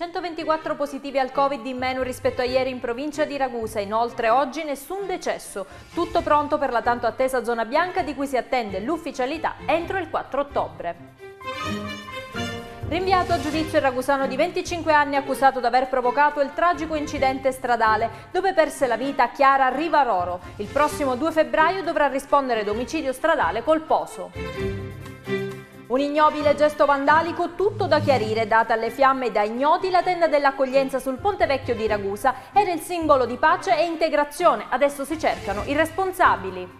124 positivi al Covid in meno rispetto a ieri in provincia di Ragusa, inoltre oggi nessun decesso. Tutto pronto per la tanto attesa zona bianca di cui si attende l'ufficialità entro il 4 ottobre. Rinviato a giudizio il ragusano di 25 anni accusato di aver provocato il tragico incidente stradale dove perse la vita Chiara Rivaroro. Il prossimo 2 febbraio dovrà rispondere d'omicidio stradale colposo. Un ignobile gesto vandalico, tutto da chiarire, data alle fiamme da ignoti la tenda dell'accoglienza sul Ponte Vecchio di Ragusa. Era il simbolo di pace e integrazione, adesso si cercano i responsabili.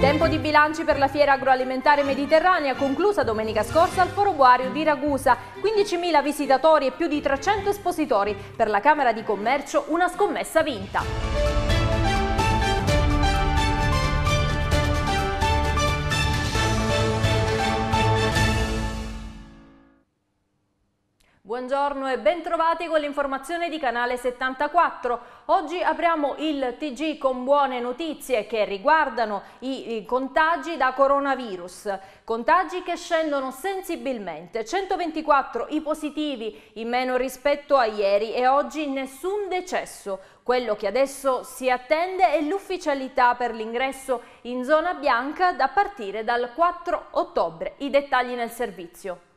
Tempo di bilanci per la fiera agroalimentare mediterranea conclusa domenica scorsa al Foro Guario di Ragusa. 15.000 visitatori e più di 300 espositori. Per la Camera di Commercio una scommessa vinta. buongiorno e bentrovati con l'informazione di Canale 74. Oggi apriamo il TG con buone notizie che riguardano i contagi da coronavirus. Contagi che scendono sensibilmente, 124 i positivi in meno rispetto a ieri e oggi nessun decesso. Quello che adesso si attende è l'ufficialità per l'ingresso in zona bianca da partire dal 4 ottobre. I dettagli nel servizio.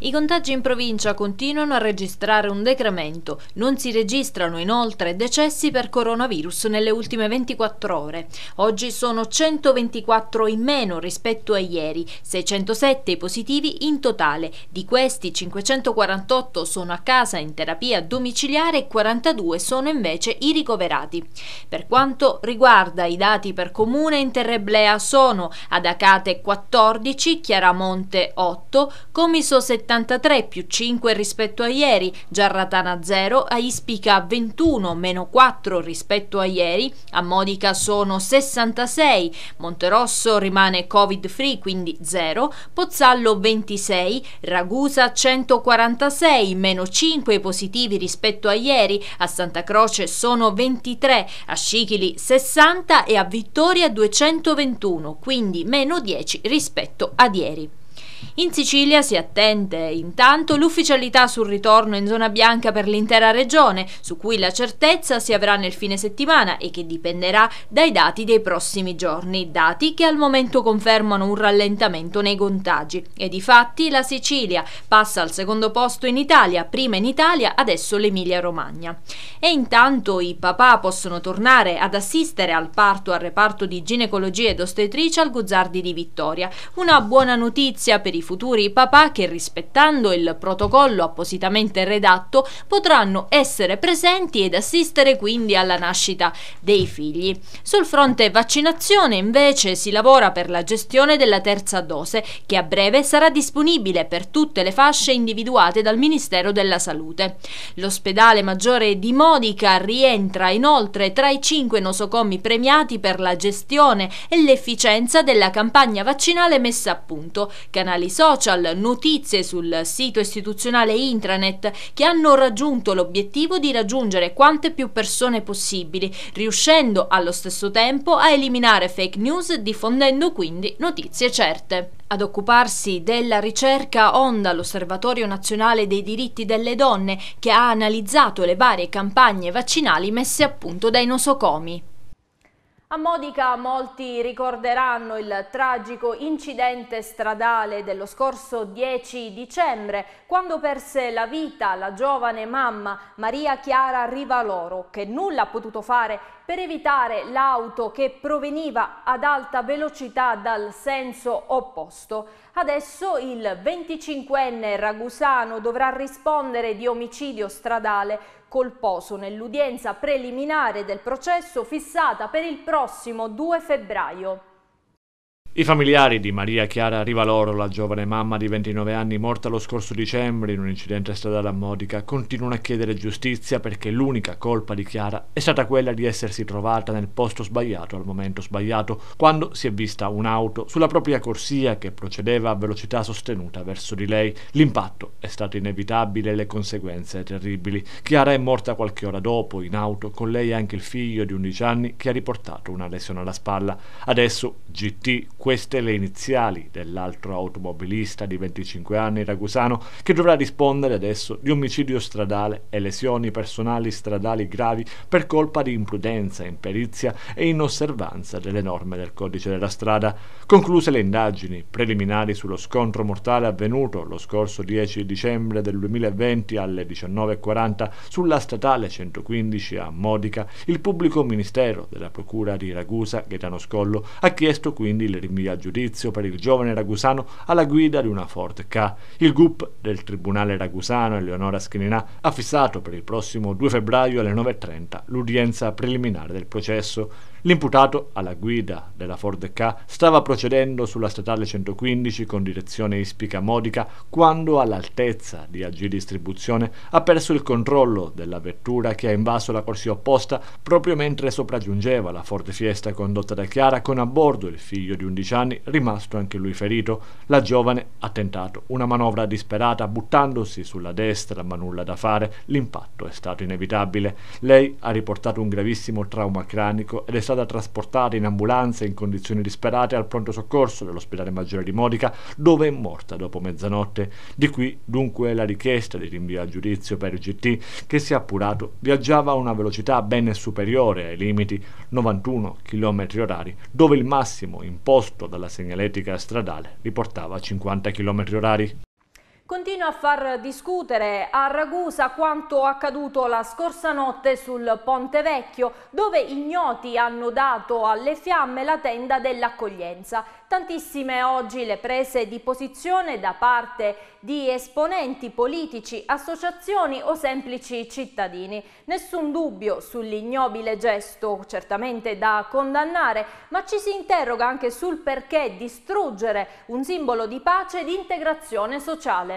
I contagi in provincia continuano a registrare un decremento. Non si registrano inoltre decessi per coronavirus nelle ultime 24 ore. Oggi sono 124 in meno rispetto a ieri, 607 i positivi in totale. Di questi 548 sono a casa in terapia domiciliare e 42 sono invece i ricoverati. Per quanto riguarda i dati per comune in Terreblea sono ad Acate 14, Chiaramonte 8, Comiso 7 73 più 5 rispetto a ieri, Giarratana 0, Aispica 21 meno 4 rispetto a ieri, a Modica sono 66, Monterosso rimane covid free quindi 0, Pozzallo 26, Ragusa 146 meno 5 positivi rispetto a ieri, a Santa Croce sono 23, a Scicili 60 e a Vittoria 221, quindi meno 10 rispetto a ieri. In Sicilia si attende intanto l'ufficialità sul ritorno in zona bianca per l'intera regione, su cui la certezza si avrà nel fine settimana e che dipenderà dai dati dei prossimi giorni, dati che al momento confermano un rallentamento nei contagi. E di fatti la Sicilia passa al secondo posto in Italia, prima in Italia, adesso l'Emilia Romagna. E intanto i papà possono tornare ad assistere al parto al reparto di ginecologia ed ostetricia al Guzzardi di Vittoria. Una buona notizia per per i futuri papà che rispettando il protocollo appositamente redatto potranno essere presenti ed assistere quindi alla nascita dei figli. Sul fronte vaccinazione invece si lavora per la gestione della terza dose che a breve sarà disponibile per tutte le fasce individuate dal Ministero della Salute. L'ospedale maggiore di Modica rientra inoltre tra i cinque nosocomi premiati per la gestione e l'efficienza della campagna vaccinale messa a punto, canale canali social, notizie sul sito istituzionale intranet che hanno raggiunto l'obiettivo di raggiungere quante più persone possibili, riuscendo allo stesso tempo a eliminare fake news diffondendo quindi notizie certe. Ad occuparsi della ricerca Onda, l'Osservatorio Nazionale dei Diritti delle Donne, che ha analizzato le varie campagne vaccinali messe a punto dai nosocomi. A Modica molti ricorderanno il tragico incidente stradale dello scorso 10 dicembre, quando perse la vita la giovane mamma Maria Chiara Rivaloro, che nulla ha potuto fare per evitare l'auto che proveniva ad alta velocità dal senso opposto. Adesso il 25enne ragusano dovrà rispondere di omicidio stradale Colposo nell'udienza preliminare del processo fissata per il prossimo 2 febbraio. I familiari di Maria Chiara Rivaloro, la giovane mamma di 29 anni morta lo scorso dicembre in un incidente stradale a Modica, continuano a chiedere giustizia perché l'unica colpa di Chiara è stata quella di essersi trovata nel posto sbagliato al momento sbagliato, quando si è vista un'auto sulla propria corsia che procedeva a velocità sostenuta verso di lei. L'impatto è stato inevitabile e le conseguenze terribili. Chiara è morta qualche ora dopo in auto, con lei anche il figlio di 11 anni che ha riportato una lesione alla spalla. Adesso GT queste le iniziali dell'altro automobilista di 25 anni ragusano che dovrà rispondere adesso di omicidio stradale e lesioni personali stradali gravi per colpa di imprudenza, imperizia e inosservanza delle norme del codice della strada. Concluse le indagini preliminari sullo scontro mortale avvenuto lo scorso 10 dicembre del 2020 alle 19.40 sulla statale 115 a Modica, il pubblico ministero della Procura di Ragusa, Gaetano Scollo, ha chiesto quindi il rinvio a giudizio per il giovane ragusano alla guida di una Ford K. Il GUP del Tribunale ragusano Eleonora Schininà ha fissato per il prossimo 2 febbraio alle 9.30 l'udienza preliminare del processo. L'imputato, alla guida della Ford K, stava procedendo sulla statale 115 con direzione ispica modica quando all'altezza di AG Distribuzione ha perso il controllo della vettura che ha invaso la corsia opposta proprio mentre sopraggiungeva la Ford Fiesta condotta da Chiara con a bordo il figlio di 11 anni, rimasto anche lui ferito. La giovane ha tentato una manovra disperata buttandosi sulla destra ma nulla da fare, l'impatto è stato inevitabile. Lei ha riportato un gravissimo trauma cranico ed è stato da trasportare in ambulanza in condizioni disperate al pronto soccorso dell'ospedale maggiore di Modica, dove è morta dopo mezzanotte. Di qui dunque la richiesta di rinvio a giudizio per il GT, che si è appurato viaggiava a una velocità ben superiore ai limiti 91 km h dove il massimo imposto dalla segnaletica stradale riportava 50 km h Continua a far discutere a Ragusa quanto accaduto la scorsa notte sul Ponte Vecchio, dove ignoti hanno dato alle fiamme la tenda dell'accoglienza. Tantissime oggi le prese di posizione da parte di esponenti politici, associazioni o semplici cittadini. Nessun dubbio sull'ignobile gesto, certamente da condannare, ma ci si interroga anche sul perché distruggere un simbolo di pace e di integrazione sociale.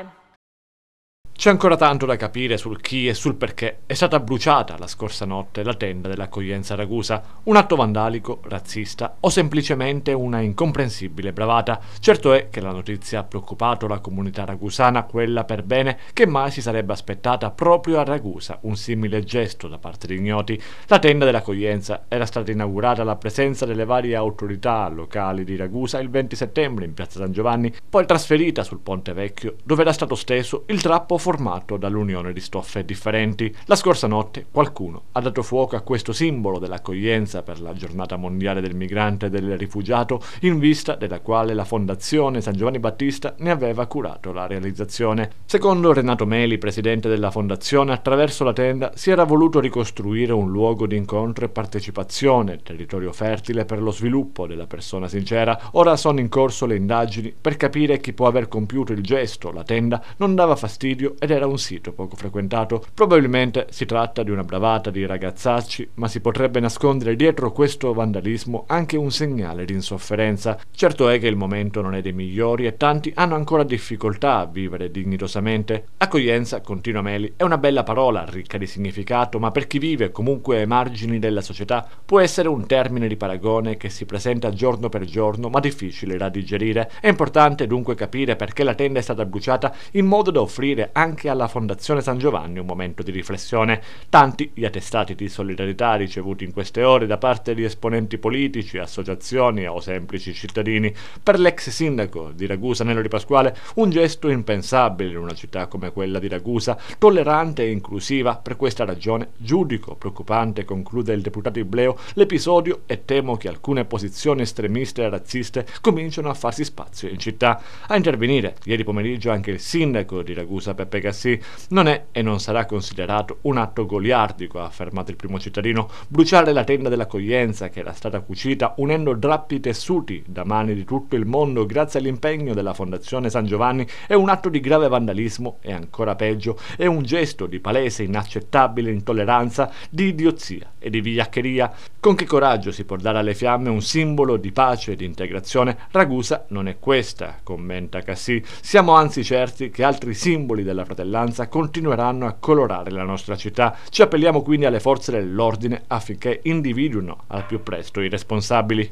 C'è ancora tanto da capire sul chi e sul perché è stata bruciata la scorsa notte la tenda dell'accoglienza Ragusa, un atto vandalico, razzista o semplicemente una incomprensibile bravata. Certo è che la notizia ha preoccupato la comunità ragusana, quella per bene, che mai si sarebbe aspettata proprio a Ragusa un simile gesto da parte di ignoti. La tenda dell'accoglienza era stata inaugurata alla presenza delle varie autorità locali di Ragusa il 20 settembre in piazza San Giovanni, poi trasferita sul Ponte Vecchio, dove era stato steso il trappo formato dall'unione di stoffe differenti. La scorsa notte qualcuno ha dato fuoco a questo simbolo dell'accoglienza per la giornata mondiale del migrante e del rifugiato, in vista della quale la Fondazione San Giovanni Battista ne aveva curato la realizzazione. Secondo Renato Meli, presidente della Fondazione, attraverso la tenda si era voluto ricostruire un luogo di incontro e partecipazione, territorio fertile per lo sviluppo della persona sincera. Ora sono in corso le indagini per capire chi può aver compiuto il gesto, la tenda non dava fastidio ed era un sito poco frequentato. Probabilmente si tratta di una bravata di ragazzacci, ma si potrebbe nascondere dietro questo vandalismo anche un segnale di insofferenza. Certo è che il momento non è dei migliori e tanti hanno ancora difficoltà a vivere dignitosamente. Accoglienza, continua Meli, è una bella parola, ricca di significato, ma per chi vive comunque ai margini della società può essere un termine di paragone che si presenta giorno per giorno, ma difficile da digerire. È importante dunque capire perché la tenda è stata bruciata in modo da offrire anche anche alla Fondazione San Giovanni un momento di riflessione. Tanti gli attestati di solidarietà ricevuti in queste ore da parte di esponenti politici, associazioni o semplici cittadini. Per l'ex sindaco di Ragusa, Nello Di Pasquale, un gesto impensabile in una città come quella di Ragusa, tollerante e inclusiva. Per questa ragione giudico preoccupante, conclude il deputato Ibleo, l'episodio e temo che alcune posizioni estremiste e razziste cominciano a farsi spazio in città. A intervenire ieri pomeriggio anche il sindaco di Ragusa, Peppe Aspiegasì, non è e non sarà considerato un atto goliardico, ha affermato il primo cittadino. Bruciare la tenda dell'accoglienza, che era stata cucita unendo drappi tessuti da mani di tutto il mondo grazie all'impegno della Fondazione San Giovanni, è un atto di grave vandalismo e ancora peggio, è un gesto di palese, inaccettabile intolleranza, di idiozia e di vigliaccheria. Con che coraggio si può dare alle fiamme un simbolo di pace e di integrazione? Ragusa non è questa, commenta Cassì. Siamo anzi certi che altri simboli della della fratellanza continueranno a colorare la nostra città. Ci appelliamo quindi alle forze dell'ordine affinché individuino al più presto i responsabili.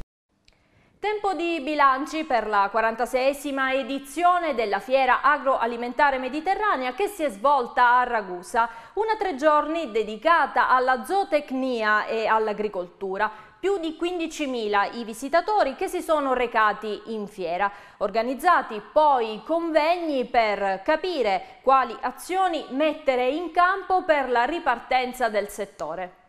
Tempo di bilanci per la 46esima edizione della Fiera Agroalimentare Mediterranea che si è svolta a Ragusa, una tre giorni dedicata alla zootecnia e all'agricoltura. Più di 15.000 i visitatori che si sono recati in fiera, organizzati poi convegni per capire quali azioni mettere in campo per la ripartenza del settore.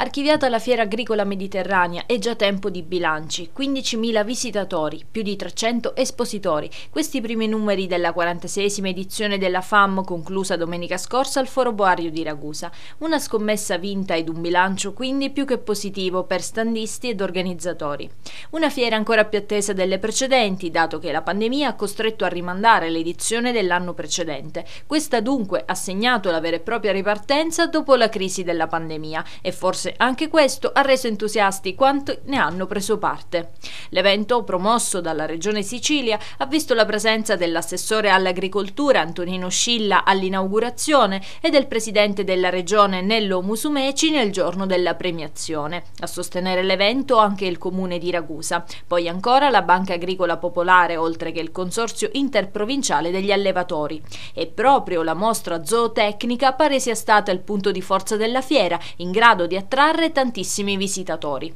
Archiviata la fiera agricola mediterranea, è già tempo di bilanci, 15.000 visitatori, più di 300 espositori. Questi primi numeri della 46 edizione della FAM conclusa domenica scorsa al Foro Boario di Ragusa. Una scommessa vinta ed un bilancio quindi più che positivo per standisti ed organizzatori. Una fiera ancora più attesa delle precedenti, dato che la pandemia ha costretto a rimandare l'edizione dell'anno precedente. Questa dunque ha segnato la vera e propria ripartenza dopo la crisi della pandemia e forse cose. Anche questo ha reso entusiasti quanti ne hanno preso parte. L'evento, promosso dalla Regione Sicilia, ha visto la presenza dell'assessore all'agricoltura Antonino Scilla all'inaugurazione e del presidente della Regione Nello Musumeci nel giorno della premiazione. A sostenere l'evento anche il comune di Ragusa. Poi ancora la Banca Agricola Popolare, oltre che il Consorzio Interprovinciale degli Allevatori. E proprio la mostra zootecnica pare sia stata il punto di forza della fiera, in grado di attrarre attrarre tantissimi visitatori.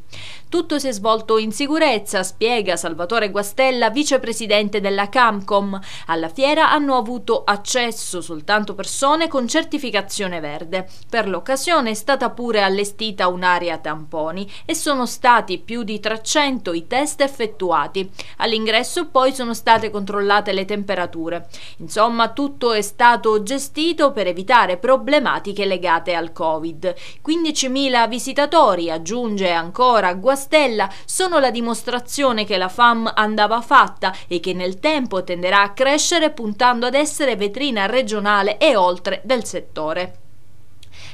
Tutto si è svolto in sicurezza, spiega Salvatore Guastella, vicepresidente della Camcom. Alla fiera hanno avuto accesso soltanto persone con certificazione verde. Per l'occasione è stata pure allestita un'area tamponi e sono stati più di 300 i test effettuati. All'ingresso poi sono state controllate le temperature. Insomma, tutto è stato gestito per evitare problematiche legate al Covid. 15.000 visitatori, aggiunge ancora Guastella, sono la dimostrazione che la FAM andava fatta e che nel tempo tenderà a crescere puntando ad essere vetrina regionale e oltre del settore.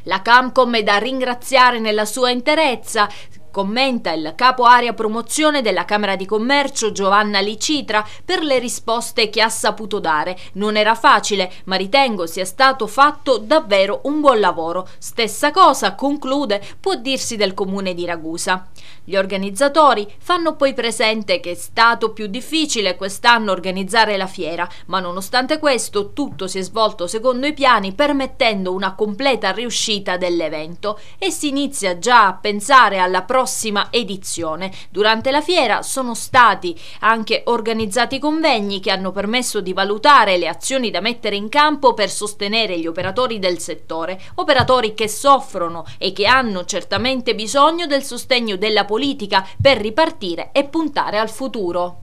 La Camcom è da ringraziare nella sua interezza, Commenta il capo area promozione della Camera di Commercio Giovanna Licitra per le risposte che ha saputo dare. Non era facile, ma ritengo sia stato fatto davvero un buon lavoro. Stessa cosa, conclude, può dirsi del comune di Ragusa. Gli organizzatori fanno poi presente che è stato più difficile quest'anno organizzare la fiera, ma nonostante questo tutto si è svolto secondo i piani permettendo una completa riuscita dell'evento e si inizia già a pensare alla prossima edizione. Durante la fiera sono stati anche organizzati convegni che hanno permesso di valutare le azioni da mettere in campo per sostenere gli operatori del settore, operatori che soffrono e che hanno certamente bisogno del sostegno della politica politica per ripartire e puntare al futuro.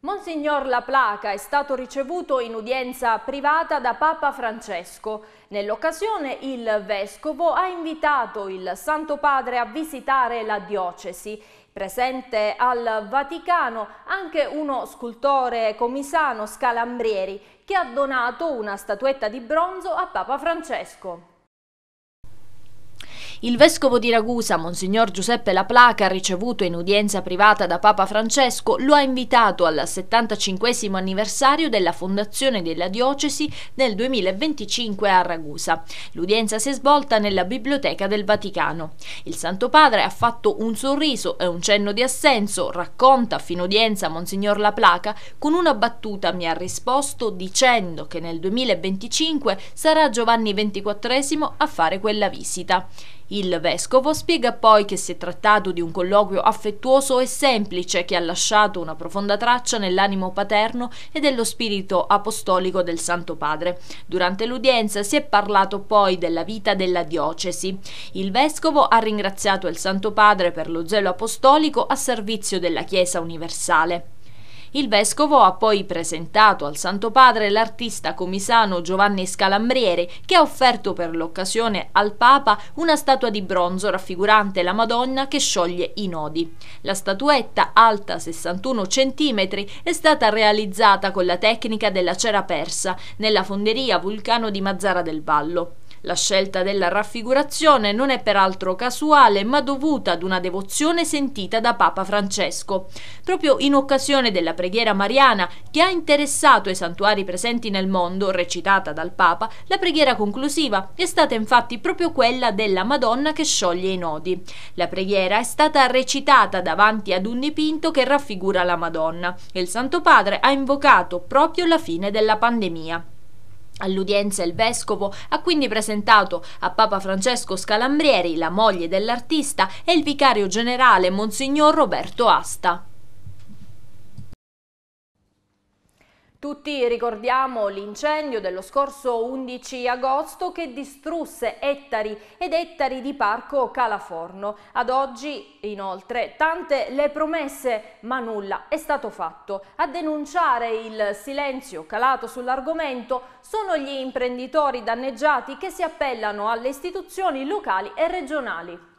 Monsignor La Placa è stato ricevuto in udienza privata da Papa Francesco. Nell'occasione il Vescovo ha invitato il Santo Padre a visitare la diocesi. Presente al Vaticano anche uno scultore comisano Scalambrieri che ha donato una statuetta di bronzo a Papa Francesco. Il vescovo di Ragusa, Monsignor Giuseppe La Placa, ricevuto in udienza privata da Papa Francesco, lo ha invitato al 75 anniversario della fondazione della diocesi nel 2025 a Ragusa. L'udienza si è svolta nella Biblioteca del Vaticano. Il Santo Padre ha fatto un sorriso e un cenno di assenso, racconta a udienza Monsignor La Placa, con una battuta mi ha risposto dicendo che nel 2025 sarà Giovanni XXIV a fare quella visita. Il vescovo spiega poi che si è trattato di un colloquio affettuoso e semplice che ha lasciato una profonda traccia nell'animo paterno e dello spirito apostolico del Santo Padre. Durante l'udienza si è parlato poi della vita della diocesi. Il vescovo ha ringraziato il Santo Padre per lo zelo apostolico a servizio della Chiesa universale. Il vescovo ha poi presentato al Santo Padre l'artista comisano Giovanni Scalambriere che ha offerto per l'occasione al Papa una statua di bronzo raffigurante la Madonna che scioglie i nodi. La statuetta, alta 61 cm, è stata realizzata con la tecnica della cera persa nella fonderia Vulcano di Mazzara del Vallo. La scelta della raffigurazione non è peraltro casuale, ma dovuta ad una devozione sentita da Papa Francesco. Proprio in occasione della preghiera mariana che ha interessato i santuari presenti nel mondo, recitata dal Papa, la preghiera conclusiva è stata infatti proprio quella della Madonna che scioglie i nodi. La preghiera è stata recitata davanti ad un dipinto che raffigura la Madonna e il Santo Padre ha invocato proprio la fine della pandemia. All'udienza il vescovo ha quindi presentato a Papa Francesco Scalambrieri la moglie dell'artista e il vicario generale Monsignor Roberto Asta. Tutti ricordiamo l'incendio dello scorso 11 agosto che distrusse ettari ed ettari di parco Calaforno. Ad oggi, inoltre, tante le promesse, ma nulla è stato fatto. A denunciare il silenzio calato sull'argomento sono gli imprenditori danneggiati che si appellano alle istituzioni locali e regionali.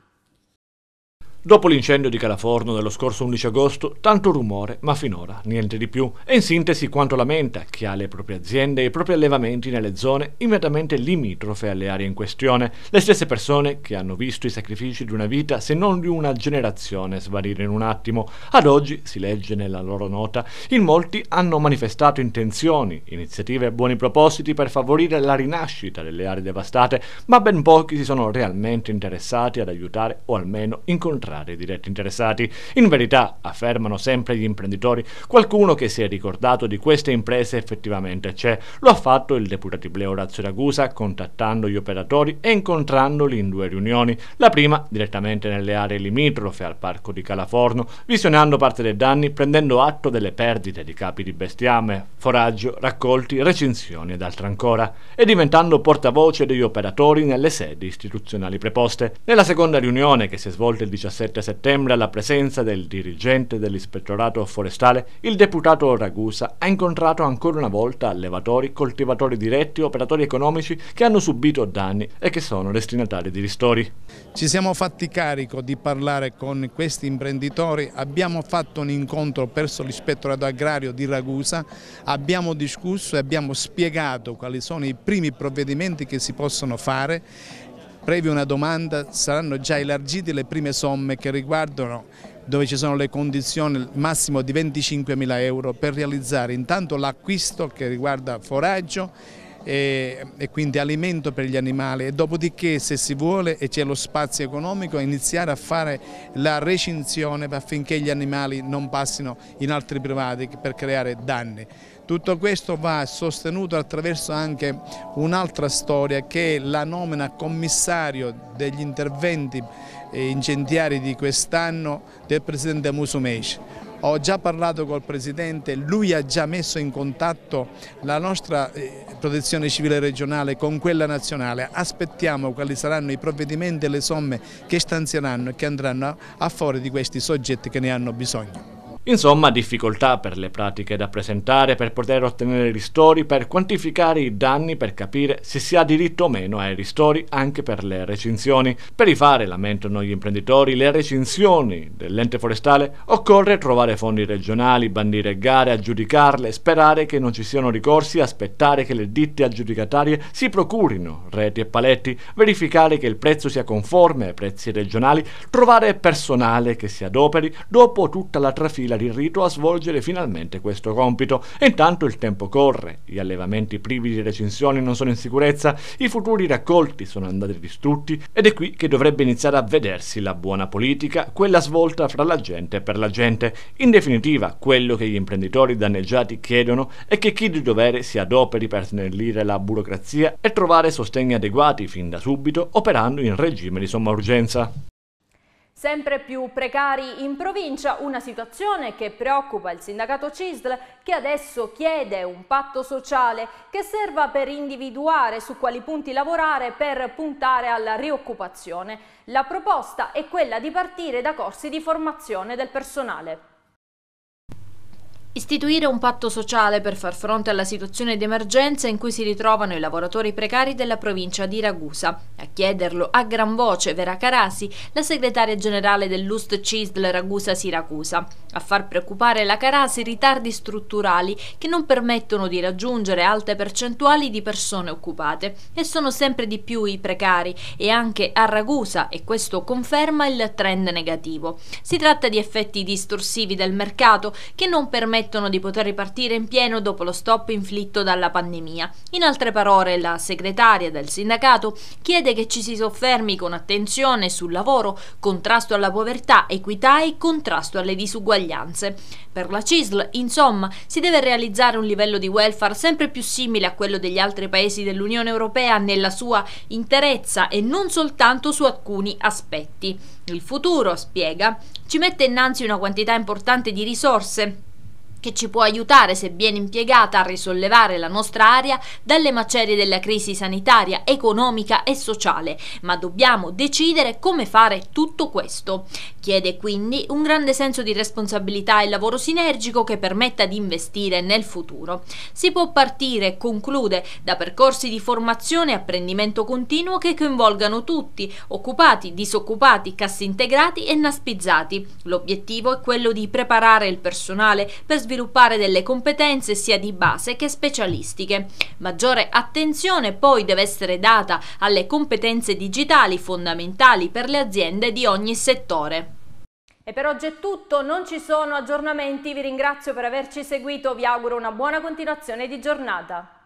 Dopo l'incendio di Calaforno dello scorso 11 agosto, tanto rumore, ma finora niente di più. E in sintesi quanto lamenta chi ha le proprie aziende e i propri allevamenti nelle zone immediatamente limitrofe alle aree in questione, le stesse persone che hanno visto i sacrifici di una vita, se non di una generazione, svanire in un attimo. Ad oggi, si legge nella loro nota, in molti hanno manifestato intenzioni, iniziative e buoni propositi per favorire la rinascita delle aree devastate, ma ben pochi si sono realmente interessati ad aiutare o almeno incontrare incontrare i diretti interessati. In verità, affermano sempre gli imprenditori, qualcuno che si è ricordato di queste imprese effettivamente c'è. Cioè, lo ha fatto il deputato Ibleo Razzo Ragusa contattando gli operatori e incontrandoli in due riunioni. La prima direttamente nelle aree limitrofe al parco di Calaforno, visionando parte dei danni, prendendo atto delle perdite di capi di bestiame, foraggio, raccolti, recinzioni ed altro ancora, e diventando portavoce degli operatori nelle sedi istituzionali preposte. Nella seconda riunione, che si è svolta il 17 7 settembre alla presenza del dirigente dell'ispettorato forestale, il deputato Ragusa ha incontrato ancora una volta allevatori, coltivatori diretti, operatori economici che hanno subito danni e che sono destinatari di ristori. Ci siamo fatti carico di parlare con questi imprenditori, abbiamo fatto un incontro presso l'ispettorato agrario di Ragusa, abbiamo discusso e abbiamo spiegato quali sono i primi provvedimenti che si possono fare previa una domanda saranno già elargite le prime somme che riguardano dove ci sono le condizioni massimo di 25 mila euro per realizzare intanto l'acquisto che riguarda foraggio e, e, quindi alimento per gli animali e dopodiché se si vuole e c'è lo spazio economico iniziare a fare la recinzione affinché gli animali non passino in altri privati per creare danni. Tutto questo va sostenuto attraverso anche un'altra storia che è la nomina commissario degli interventi eh, incendiari di quest'anno del Presidente Musumeci. Ho già parlato col Presidente, lui ha già messo in contatto la nostra eh, protezione civile regionale con quella nazionale. Aspettiamo quali saranno i provvedimenti e le somme che stanzieranno e che andranno a favore di questi soggetti che ne hanno bisogno. Insomma, difficoltà per le pratiche da presentare per poter ottenere ristori, per quantificare i danni, per capire se si ha diritto o meno ai ristori anche per le recinzioni. Per rifare, lamentano gli imprenditori, le recinzioni dell'ente forestale occorre trovare fondi regionali, bandire gare, aggiudicarle, sperare che non ci siano ricorsi, aspettare che le ditte aggiudicatarie si procurino reti e paletti, verificare che il prezzo sia conforme ai prezzi regionali, trovare personale che si adoperi dopo tutta la trafila guida di rito a svolgere finalmente questo compito. E intanto il tempo corre, gli allevamenti privi di recinzioni non sono in sicurezza, i futuri raccolti sono andati distrutti ed è qui che dovrebbe iniziare a vedersi la buona politica, quella svolta fra la gente e per la gente. In definitiva, quello che gli imprenditori danneggiati chiedono è che chi di dovere si adoperi per snellire la burocrazia e trovare sostegni adeguati fin da subito operando in regime di somma urgenza. Sempre più precari in provincia, una situazione che preoccupa il sindacato CISL che adesso chiede un patto sociale che serva per individuare su quali punti lavorare per puntare alla rioccupazione. La proposta è quella di partire da corsi di formazione del personale. Istituire un patto sociale per far fronte alla situazione di emergenza in cui si ritrovano i lavoratori precari della provincia di Ragusa. A chiederlo a gran voce Vera Carasi, la segretaria generale dell'Ust CISL Ragusa Siracusa. A far preoccupare la Carasi ritardi strutturali che non permettono di raggiungere alte percentuali di persone occupate e sono sempre di più i precari e anche a Ragusa e questo conferma il trend negativo. Si tratta di effetti distorsivi del mercato che non permettono promettono di poter ripartire in pieno dopo lo stop inflitto dalla pandemia. In altre parole, la segretaria del sindacato chiede che ci si soffermi con attenzione sul lavoro, contrasto alla povertà, equità e contrasto alle disuguaglianze. Per la CISL, insomma, si deve realizzare un livello di welfare sempre più simile a quello degli altri paesi dell'Unione Europea nella sua interezza e non soltanto su alcuni aspetti. Il futuro, spiega, ci mette innanzi una quantità importante di risorse che ci può aiutare, se ben impiegata, a risollevare la nostra area dalle macerie della crisi sanitaria, economica e sociale, ma dobbiamo decidere come fare tutto questo. Chiede quindi un grande senso di responsabilità e lavoro sinergico che permetta di investire nel futuro. Si può partire, conclude, da percorsi di formazione e apprendimento continuo che coinvolgano tutti, occupati, disoccupati, cassi integrati e naspizzati. L'obiettivo è quello di preparare il personale per sviluppare sviluppare delle competenze sia di base che specialistiche. Maggiore attenzione poi deve essere data alle competenze digitali fondamentali per le aziende di ogni settore. E per oggi è tutto, non ci sono aggiornamenti, vi ringrazio per averci seguito, vi auguro una buona continuazione di giornata.